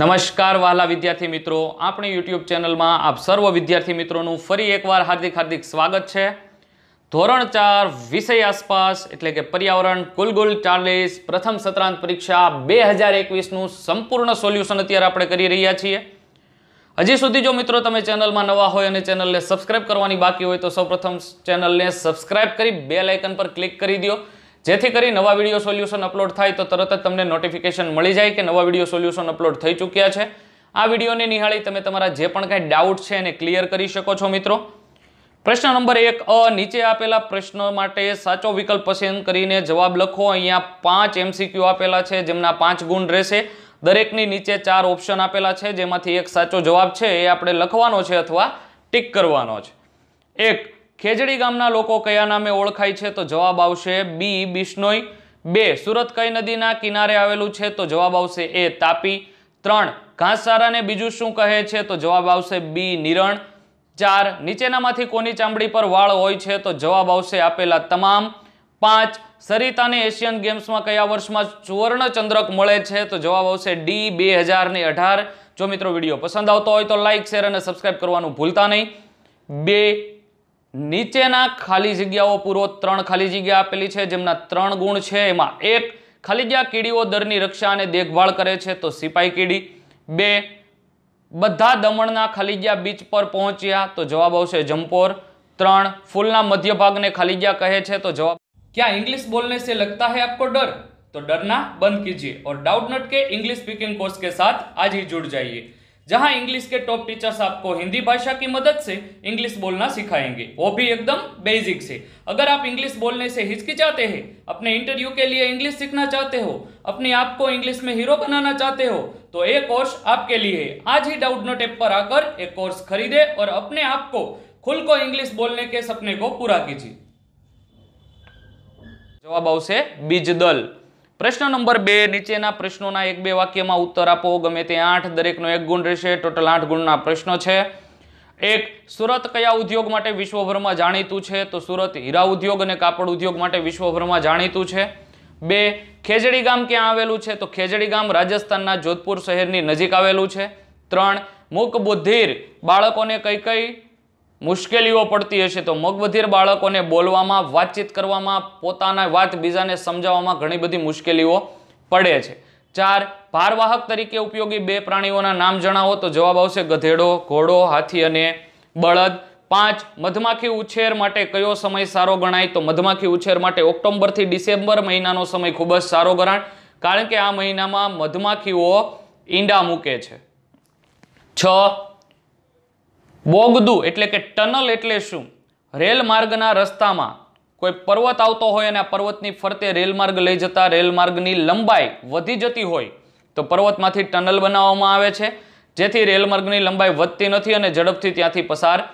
નમસ્કાર વાલા વિદ્યાર્થી મિત્રો આપણી યુટ્યુબ ચેનલમાં આપ સર્વ વિદ્યાર્થી મિત્રોનું ફરી એકવાર હાર્દિક હાર્દિક સ્વાગત છે ધોરણ ચાર વિષય આસપાસ એટલે કે પર્યાવરણ કુલગુલ ચાલીસ પ્રથમ સત્રાંત પરીક્ષા બે હજાર એકવીસનું સંપૂર્ણ સોલ્યુશન અત્યારે આપણે કરી રહ્યા છીએ હજી સુધી જો મિત્રો તમે ચેનલમાં નવા હોય અને ચેનલને સબસ્ક્રાઈબ કરવાની બાકી હોય તો સૌપ્રથમ ચેનલને સબસ્ક્રાઈબ કરી બે લાઇકન પર ક્લિક કરી દો જેથી કરી નવા વિડીયો સોલ્યુશન અપલોડ થાય તો તરત જ તમને નોટિફિકેશન મળી જાય કે નવા વિડીયો સોલ્યુશન અપલોડ થઈ ચૂક્યા છે આ વિડીયોને નિહાળી તમે તમારા જે પણ કાંઈ ડાઉટ છે એને ક્લિયર કરી શકો છો મિત્રો પ્રશ્ન નંબર એક અ નીચે આપેલા પ્રશ્નો માટે સાચો વિકલ્પ પસંદ કરીને જવાબ લખો અહીંયા પાંચ એમસીક્યુ આપેલા છે જેમના પાંચ ગુણ રહેશે દરેકની નીચે ચાર ઓપ્શન આપેલા છે જેમાંથી એક સાચો જવાબ છે એ આપણે લખવાનો છે અથવા ટીક કરવાનો છે એક ખેજડી ગામના લોકો કયા નામે ઓળખાય છે તો જવાબ આવશે બી બિશ્નોઈ બે સુરત કઈ નદીના કિનારે આવેલું છે તો જવાબ આવશે એ તાપી ત્રણ ઘાસચારાને બીજું શું કહે છે તો જવાબ આવશે બી નિરણ ચાર નીચેનામાંથી કોની ચામડી પર વાળ હોય છે તો જવાબ આવશે આપેલા તમામ પાંચ સરિતાને એશિયન ગેમ્સમાં કયા વર્ષમાં સુવર્ણચંદ્રક મળે છે તો જવાબ આવશે ડી બે હજારને અઢાર જો મિત્રો વિડીયો પસંદ આવતો હોય તો લાઇક શેર અને સબસ્ક્રાઇબ કરવાનું ભૂલતા નહીં બે નીચેના ખાલી જગ્યાઓ પૂરો ત્રણ ખાલી જગ્યા આપેલી છે જેમના ત્રણ ગુણ છે એમાં એક ખાલી જગ્યા કીડીઓ દરની રક્ષા અને દેખભાળ કરે છે તો સિપાઈ કીડી બે બધા દમણના ખાલી ખલીજિયા બીચ પર પહોંચ્યા તો જવાબ આવશે જમ્પોર ત્રણ ફૂલના મધ્ય ભાગને ખલીજિયા કહે છે તો જવાબ ક્યાં ઇંગ્લિશ બોલને સે લગતા હૈ આપકો ડર તો ડરના બંધ કીજીએ ઓર ડાઉટ નટ કે ઇંગ્લિશ स्पीकिंग कोर्स કે साथ આજે ही जुड़ जहां इंग्लिश के टॉप टीचर्स आपको हिंदी भाषा की मदद से इंग्लिश बोलना सिखाएंगे वो भी एकदम बेसिक से अगर आप इंग्लिश बोलने से हिचकिचाते हैं अपने इंटरव्यू के लिए इंग्लिश सीखना चाहते हो अपने आप को इंग्लिश में हीरो बनाना चाहते हो तो ये कोर्स आपके लिए है आज ही डाउट नोट ऐप पर आकर एक कोर्स खरीदे और अपने आप को खुल को इंग्लिश बोलने के सपने को पूरा कीजिए જવાબ बीज दल પ્રશ્ન નંબર બે નીચેના પ્રશ્નોના એક બે વાક્યમાં ઉત્તર આપો ગમે તે આઠ દરેકનો એક ગુણ રહેશે ટોટલ આઠ ગુણના પ્રશ્નો છે એક સુરત કયા ઉદ્યોગ માટે વિશ્વભરમાં જાણીતું છે તો સુરત હીરા ઉદ્યોગ અને કાપડ ઉદ્યોગ માટે વિશ્વભરમાં જાણીતું છે બે ખેજડી ગામ ક્યાં આવેલું છે તો ખેજડી ગામ રાજસ્થાનના જોધપુર શહેરની નજીક આવેલું છે ત્રણ મુક બુદ્ધિર બાળકોને કઈ કઈ મુશ્કેલીઓ પડતી હશે તો મગબધીર બાળકોને બોલવામાં વાતચીત કરવામાં પોતાના વાત બીજાને સમજાવવામાં ઘણી બધી મુશ્કેલીઓ પડે છે ચાર ભારવાહક તરીકે ઉપયોગી બે પ્રાણીઓના નામ જણાવો તો જવાબ આવશે ગધેડો ઘોડો હાથી અને બળદ પાંચ મધમાખી ઉછેર માટે કયો સમય સારો ગણાય તો મધમાખી ઉછેર માટે ઓક્ટોબરથી ડિસેમ્બર મહિનાનો સમય ખૂબ જ સારો ગણાય કારણ કે આ મહિનામાં મધમાખીઓ ઈંડા મૂકે છે છ બોગદુ એટલે કે ટનલ એટલે શું રેલ માર્ગના રસ્તામાં કોઈ પર્વત આવતો હોય અને આ પર્વતની ફરતે રેલમાર્ગ લઈ જતા રેલમાર્ગની લંબાઈ વધી જતી હોય તો પર્વતમાંથી ટનલ બનાવવામાં આવે છે જેથી રેલમાર્ગની લંબાઈ વધતી નથી અને ઝડપથી ત્યાંથી પસાર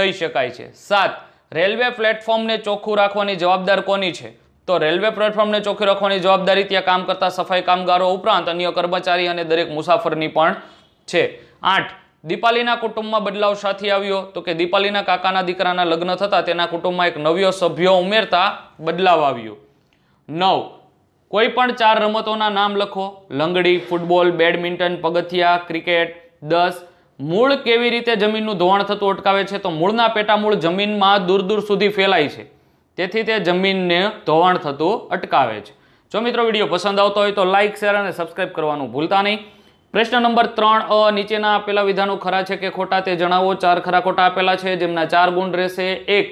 થઈ શકાય છે સાત રેલવે પ્લેટફોર્મને ચોખ્ખું રાખવાની જવાબદાર કોની છે તો રેલવે પ્લેટફોર્મને ચોખ્ખું રાખવાની જવાબદારી ત્યાં કામ કરતા સફાઈ કામગારો ઉપરાંત અન્ય કર્મચારી અને દરેક મુસાફરની પણ છે આઠ દીપાલીના કુટુંબમાં બદલાવ સાથી આવ્યો તો કે દીપાલીના કાકાના દીકરાના લગ્ન થતાં તેના કુટુંબમાં એક નવ્યો સભ્યો ઉમેરતા બદલાવ આવ્યો નવ કોઈ પણ ચાર રમતોના નામ લખો લંગડી ફૂટબોલ બેડમિન્ટન પગથિયા ક્રિકેટ દસ મૂળ કેવી રીતે જમીનનું ધોવાણ થતું અટકાવે છે તો મૂળના પેટા મૂળ જમીનમાં દૂર દૂર સુધી ફેલાય છે તેથી તે જમીનને ધોવાણ થતું અટકાવે છે જો મિત્રો વિડીયો પસંદ આવતો હોય તો લાઇક શેર અને સબસ્ક્રાઇબ કરવાનું ભૂલતા નહીં પ્રશ્ન નંબર ત્રણ અ નીચેના આપેલા વિધાનો ખરા છે કે ખોટા તે જણાવો ચાર ખરા ખોટા આપેલા છે જેમના ચાર ગુણ રહેશે એક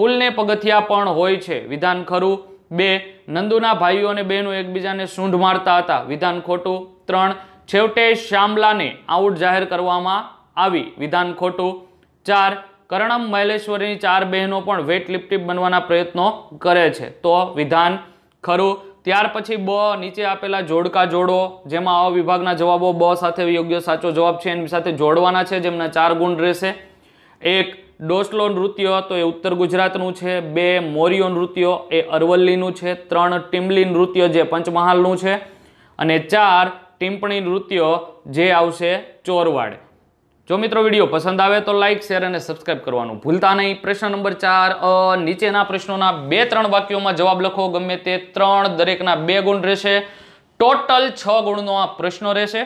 પુલને પગથિયા પણ હોય છે વિધાન ખરું બે નંદુના ભાઈઓ અને બહેનો એકબીજાને સૂંઢ મારતા હતા વિધાન ખોટું ત્રણ છેવટે શ્યામલાને આઉટ જાહેર કરવામાં આવી વિધાન ખોટું ચાર કરણમ મહેલેશ્વરીની ચાર બહેનો પણ વેટ લિફ્ટિપ બનવાના પ્રયત્નો કરે છે તો વિધાન ખરું ત્યાર પછી બ નીચે આપેલા જોડકા જોડો જેમાં અ વિભાગના જવાબો બ સાથે યોગ્ય સાચો જવાબ છે એની સાથે જોડવાના છે જેમના ચાર ગુણ રહેશે એક ડોસલો નૃત્ય તો એ ઉત્તર ગુજરાતનું છે બે મોરિયો નૃત્ય એ અરવલ્લીનું છે ત્રણ ટીમલી નૃત્ય જે પંચમહાલનું છે અને ચાર ટીમ્પણી નૃત્ય જે આવશે ચોરવાડ જો મિત્રો વિડીયો પસંદ આવે તો લાઇક શેર અને સબસ્ક્રાઇબ કરવાનું ભૂલતા નહીં પ્રશ્ન નંબર ચાર નીચેના પ્રશ્નોના બે ત્રણ વાક્યોમાં જવાબ લખો ગમે તે ત્રણ દરેકના બે ગુણ રહેશે ટોટલ છ ગુણનો આ પ્રશ્ન રહેશે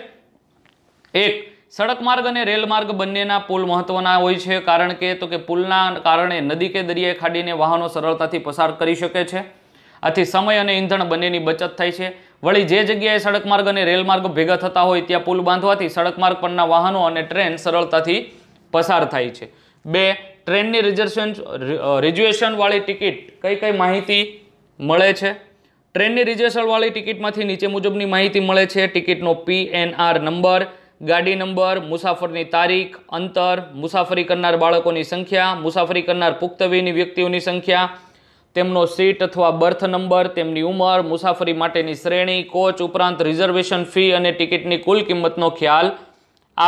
એક સડક માર્ગ અને રેલ માર્ગ બંનેના પુલ મહત્વના હોય છે કારણ કે તો કે પુલના કારણે નદી કે દરિયાઈ ખાડીને વાહનો સરળતાથી પસાર કરી શકે છે આથી સમય અને ઈંધણ બંનેની બચત થાય છે વળી જે જગ્યાએ સડક માર્ગ અને રેલ માર્ગ ભેગા થતા હોય ત્યાં પુલ બાંધવાથી સડક માર્ગ પરના વાહનો અને ટ્રેન સરળતાથી પસાર થાય છે બે ટ્રેનની રિઝર્વેશન રિઝર્વેશનવાળી ટિકિટ કઈ કઈ માહિતી મળે છે ટ્રેનની રિઝર્વેશનવાળી ટિકિટમાંથી નીચે મુજબની માહિતી મળે છે ટિકિટનો પીએનઆર નંબર ગાડી નંબર મુસાફરની તારીખ અંતર મુસાફરી કરનાર બાળકોની સંખ્યા મુસાફરી કરનાર પુખ્તવીની વ્યક્તિઓની સંખ્યા તેમનો સીટ અથવા બર્થ નંબર તેમની ઉંમર મુસાફરી માટેની શ્રેણી કોચ ઉપરાંત રિઝર્વેશન ફી અને ટિકિટની કુલ કિંમતનો ખ્યાલ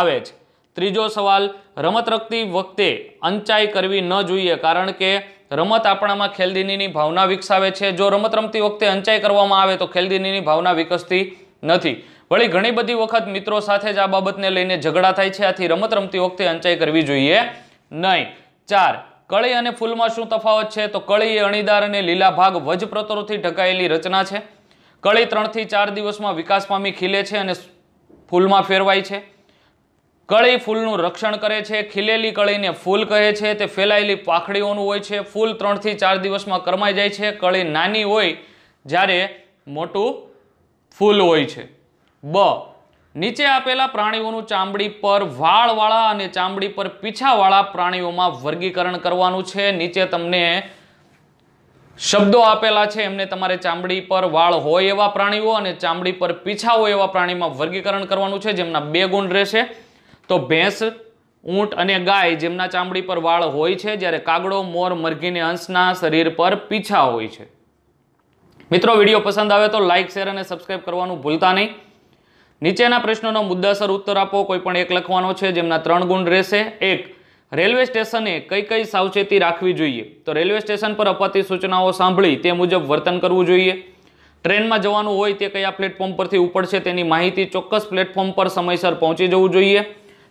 આવે છે ત્રીજો સવાલ રમત રખતી વખતે અંચાઈ કરવી ન જોઈએ કારણ કે રમત આપણામાં ખેલદીનીની ભાવના વિકસાવે છે જો રમત રમતી વખતે અંચાઈ કરવામાં આવે તો ખેલદીનીની ભાવના વિકસતી નથી વળી ઘણી બધી વખત મિત્રો સાથે જ આ બાબતને લઈને ઝઘડા થાય છે આથી રમત રમતી વખતે અંચાઈ કરવી જોઈએ નહીં ચાર કળી અને ફૂલમાં શું તફાવત છે તો કળી એ અણીદાર અને લીલા ભાગ વજપ્રતરોથી ઢકાયેલી રચના છે કળી ત્રણથી ચાર દિવસમાં વિકાસ પામી ખીલે છે અને ફૂલમાં ફેરવાય છે કળી ફૂલનું રક્ષણ કરે છે ખીલેલી કળીને ફૂલ કહે છે તે ફેલાયેલી પાખડીઓનું હોય છે ફૂલ ત્રણથી ચાર દિવસમાં કરમાઈ જાય છે કળી નાની હોય જ્યારે મોટું ફૂલ હોય છે બ નીચે આપેલા પ્રાણીઓનું ચામડી પર વાળવાળા અને ચામડી પર પીછાવાળા પ્રાણીઓમાં વર્ગીકરણ કરવાનું છે નીચે તમને શબ્દો આપેલા છે એમને તમારે ચામડી પર વાળ હોય એવા પ્રાણીઓ અને ચામડી પર પીછા હોય એવા પ્રાણીમાં વર્ગીકરણ કરવાનું છે જેમના બે ગુણ રહેશે તો ભેંસ ઊંટ અને ગાય જેમના ચામડી પર વાળ હોય છે જ્યારે કાગડો મોર મરઘીને અંશના શરીર પર પીછા હોય છે મિત્રો વિડીયો પસંદ આવે તો લાઇક શેર અને સબસ્ક્રાઈબ કરવાનું ભૂલતા નહીં નીચેના પ્રશ્નોનો મુદ્દાસર ઉત્તર આપો કોઈ પણ એક લખવાનો છે જેમના ત્રણ ગુણ રહેશે એક રેલવે સ્ટેશને કઈ કઈ સાવચેતી રાખવી જોઈએ તો રેલવે સ્ટેશન પર અપાતી સૂચનાઓ સાંભળી તે મુજબ વર્તન કરવું જોઈએ ટ્રેનમાં જવાનું હોય તે કયા પ્લેટફોર્મ પરથી ઉપડશે તેની માહિતી ચોક્કસ પ્લેટફોર્મ પર સમયસર પહોંચી જવું જોઈએ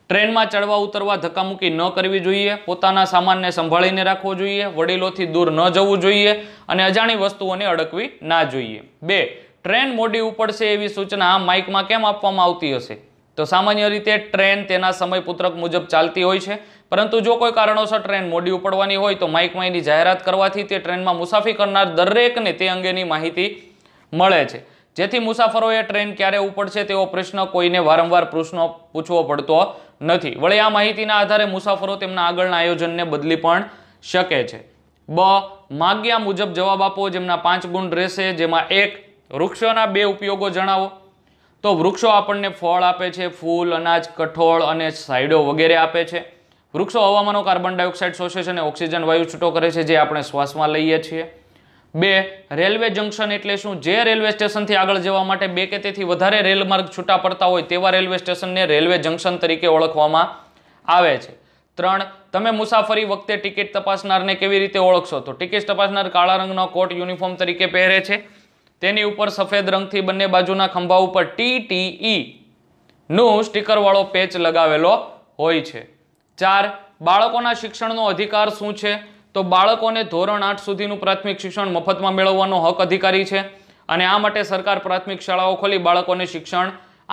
ટ્રેનમાં ચડવા ઉતરવા ધક્કામુક્કી ન કરવી જોઈએ પોતાના સામાનને સંભાળીને રાખવો જોઈએ વડીલોથી દૂર ન જવું જોઈએ અને અજાણી વસ્તુઓને અડકવી ના જોઈએ બે ટ્રેન મોડી ઉપડશે એવી સૂચના માઇકમાં કેમ આપવામાં આવતી હશે તો સામાન્ય રીતે ટ્રેન તેના સમયપુત્રક મુજબ ચાલતી હોય છે પરંતુ જો કોઈ કારણોસર ટ્રેન મોડી ઉપડવાની હોય તો માઇકમાં એની જાહેરાત કરવાથી તે ટ્રેનમાં મુસાફરી કરનાર દરેકને તે અંગેની માહિતી મળે છે જેથી મુસાફરોએ ટ્રેન ક્યારે ઉપડશે તેવો પ્રશ્ન કોઈને વારંવાર પ્રશ્નો પૂછવો પડતો નથી વળી આ માહિતીના આધારે મુસાફરો તેમના આગળના આયોજનને બદલી પણ શકે છે બ માગ્યા મુજબ જવાબ આપો જેમના પાંચ ગુણ રહેશે જેમાં એક વૃક્ષોના બે ઉપયોગો જણાવો તો વૃક્ષો આપણને ફળ આપે છે ફૂલ અનાજ કઠોળ અને સાઈડો વગેરે આપે છે વૃક્ષો હવામાનો કાર્બન ડાયોક્સાઇડ શોષે છે અને ઓક્સિજન વાયુ છૂટો કરે છે જે આપણે શ્વાસમાં લઈએ છીએ બે રેલવે જંકશન એટલે શું જે રેલવે સ્ટેશનથી આગળ જવા માટે બે કે તેથી વધારે રેલમાર્ગ છૂટા પડતા હોય તેવા રેલવે સ્ટેશનને રેલવે જંકશન તરીકે ઓળખવામાં આવે છે ત્રણ તમે મુસાફરી વખતે ટિકિટ તપાસનારને કેવી રીતે ઓળખશો તો ટિકિટ તપાસનાર કાળા રંગનો કોટ યુનિફોર્મ તરીકે પહેરે છે તેની ઉપર સફેદ રંગથી બંને બાજુના ખંભા ઉપર ટી ટી ઈ નું સ્ટીકરવાળો પેચ લગાવેલો હોય છે ચાર બાળકોના શિક્ષણનો અધિકાર શું છે તો બાળકોને ધોરણ આઠ સુધીનું પ્રાથમિક શિક્ષણ મફતમાં મેળવવાનો હક અધિકારી છે અને આ માટે સરકાર પ્રાથમિક શાળાઓ ખોલી બાળકોને શિક્ષણ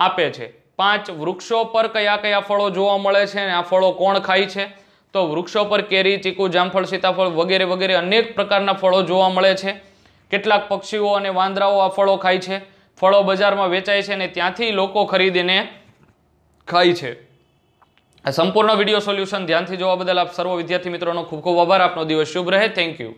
આપે છે પાંચ વૃક્ષો પર કયા કયા ફળો જોવા મળે છે અને આ ફળો કોણ ખાય છે તો વૃક્ષો પર કેરી ચીકુ જામફળ સીતાફળ વગેરે વગેરે અનેક પ્રકારના ફળો જોવા મળે છે કેટલાક પક્ષીઓ અને વાંદરાઓ આ ફળો ખાય છે ફળો બજારમાં વેચાય છે અને ત્યાંથી લોકો ખરીદીને ખાય છે આ સંપૂર્ણ વિડીયો સોલ્યુશન ધ્યાનથી જોવા બદલ આપ સર્વ વિદ્યાર્થી મિત્રોનો ખૂબ ખૂબ આભાર આપનો દિવસ શુભ રહે થેન્ક યુ